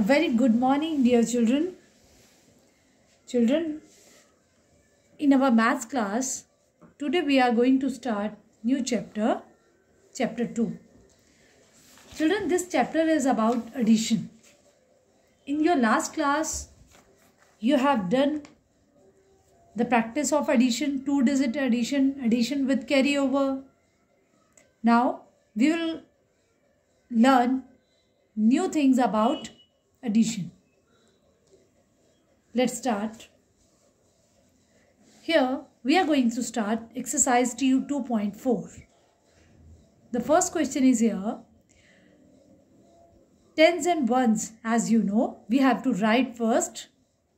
A very good morning, dear children. Children, in our math class, today we are going to start new chapter, chapter 2. Children, this chapter is about addition. In your last class, you have done the practice of addition, two-digit addition, addition with carryover. Now, we will learn new things about addition. Let's start. Here we are going to start exercise TU 2.4. The first question is here. Tens and ones as you know we have to write first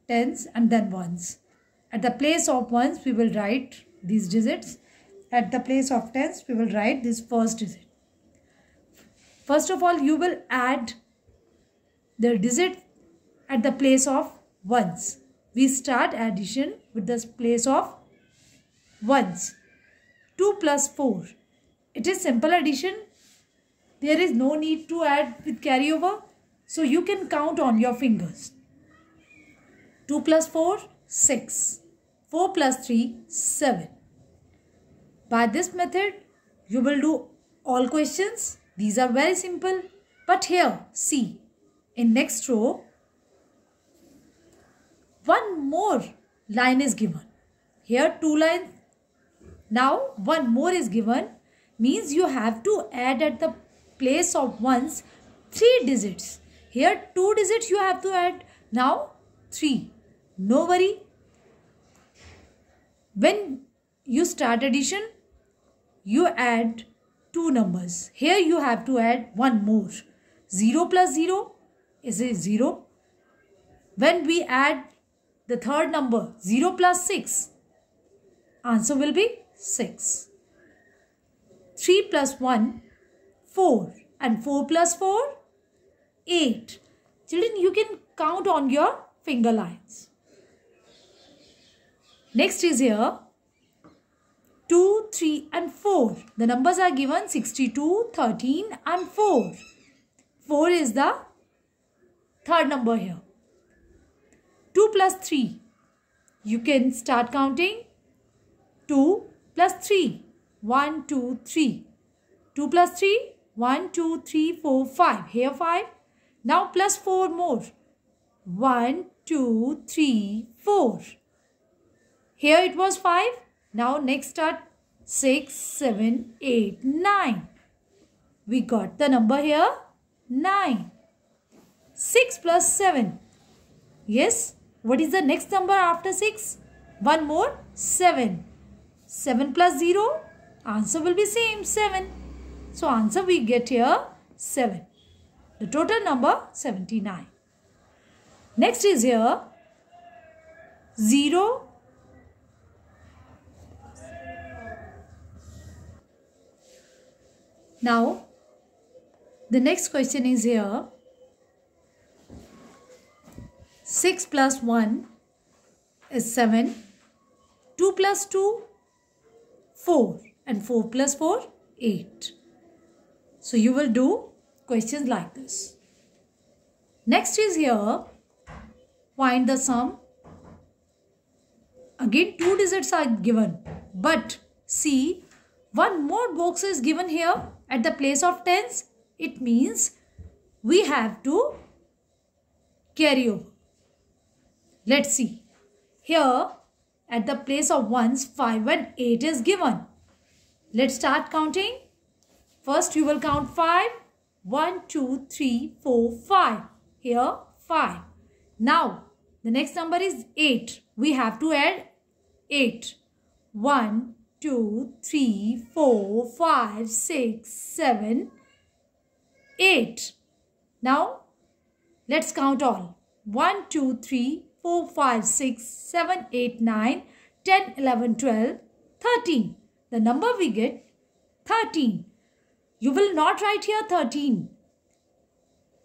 tens and then ones. At the place of ones we will write these digits. At the place of tens we will write this first digit. First of all you will add the digit at the place of ones. We start addition with the place of ones. 2 plus 4. It is simple addition. There is no need to add with carryover. So you can count on your fingers. 2 plus 4, 6. 4 plus 3, 7. By this method, you will do all questions. These are very simple. But here, see, in next row one more line is given here two lines now one more is given means you have to add at the place of ones three digits here two digits you have to add now three no worry when you start addition you add two numbers here you have to add one more 0 plus 0 is a 0. When we add the third number 0 plus 6, answer will be 6. 3 plus 1, 4 and 4 plus 4, 8. Children, you can count on your finger lines. Next is here 2, 3 and 4. The numbers are given 62, 13 and 4. 4 is the third number here. 2 plus 3. You can start counting. 2 plus 3. 1, 2, 3. 2 plus 3. 1, 2, 3, 4, 5. Here 5. Now plus 4 more. 1, 2, 3, 4. Here it was 5. Now next start 6, 7, 8, 9. We got the number here 9. 6 plus 7. Yes. What is the next number after 6? One more 7. 7 plus 0. Answer will be same 7. So answer we get here 7. The total number 79. Next is here 0. Now the next question is here 6 plus 1 is 7. 2 plus 2, 4. And 4 plus 4, 8. So you will do questions like this. Next is here, find the sum. Again, two digits are given. But see, one more box is given here at the place of tens. It means we have to carry over. Let's see. Here, at the place of 1's, 5 and 8 is given. Let's start counting. First, you will count 5. 1, 2, 3, 4, 5. Here, 5. Now, the next number is 8. We have to add 8. 1, 2, 3, 4, 5, 6, 7, 8. Now, let's count all. 1, 2, 3, 4, 5, 6, 7, 8, 9, 10, 11, 12, 13. The number we get 13. You will not write here 13.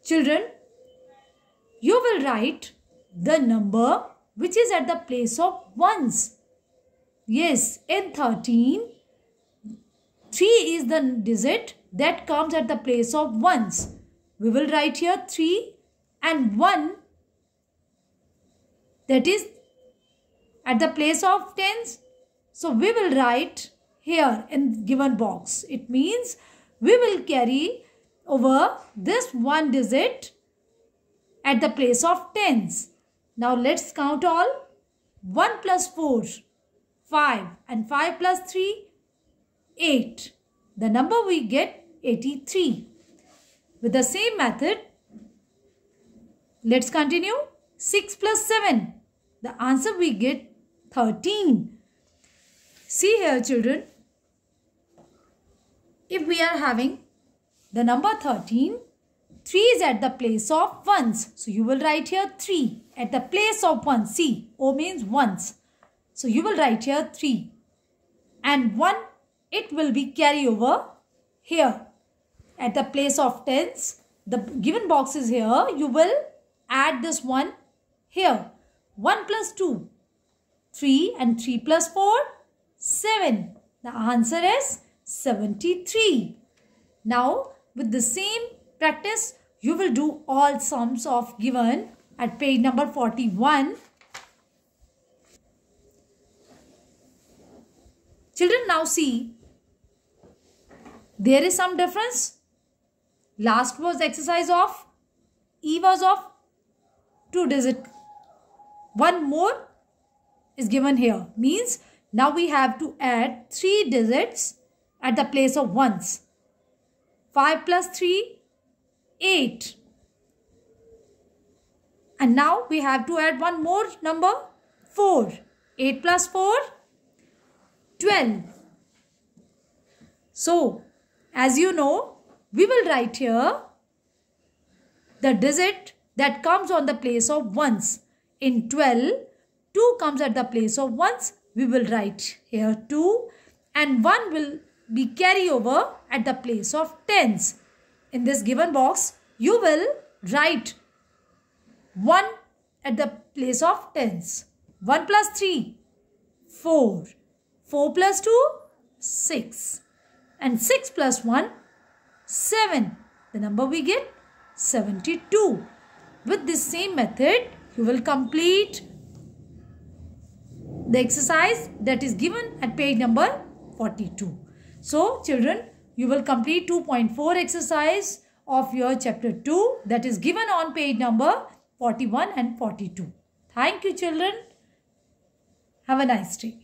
Children, you will write the number which is at the place of ones. Yes, in 13, 3 is the digit that comes at the place of ones. We will write here 3 and 1 that is at the place of tens. So we will write here in given box. It means we will carry over this one digit at the place of tens. Now let's count all. 1 plus 4, 5 and 5 plus 3, 8. The number we get 83. With the same method, let's continue. 6 plus 7. The answer we get 13. See here children, if we are having the number 13, 3 is at the place of 1s. So you will write here 3 at the place of 1. See, O means 1s. So you will write here 3. And 1, it will be carry over here. At the place of 10s, the given box is here. You will add this 1 here, 1 plus 2, 3 and 3 plus 4, 7. The answer is 73. Now, with the same practice, you will do all sums of given at page number 41. Children, now see, there is some difference. Last was exercise of, E was of two digit one more is given here. Means now we have to add 3 digits at the place of ones. 5 plus 3, 8. And now we have to add one more number, 4. 8 plus 4, 12. So, as you know, we will write here the digit that comes on the place of ones in 12, 2 comes at the place of 1's. We will write here 2 and 1 will be carry over at the place of 10's. In this given box, you will write 1 at the place of 10's. 1 plus 3, 4. 4 plus 2, 6. And 6 plus 1, 7. The number we get, 72. With this same method, you will complete the exercise that is given at page number 42. So children, you will complete 2.4 exercise of your chapter 2 that is given on page number 41 and 42. Thank you children. Have a nice day.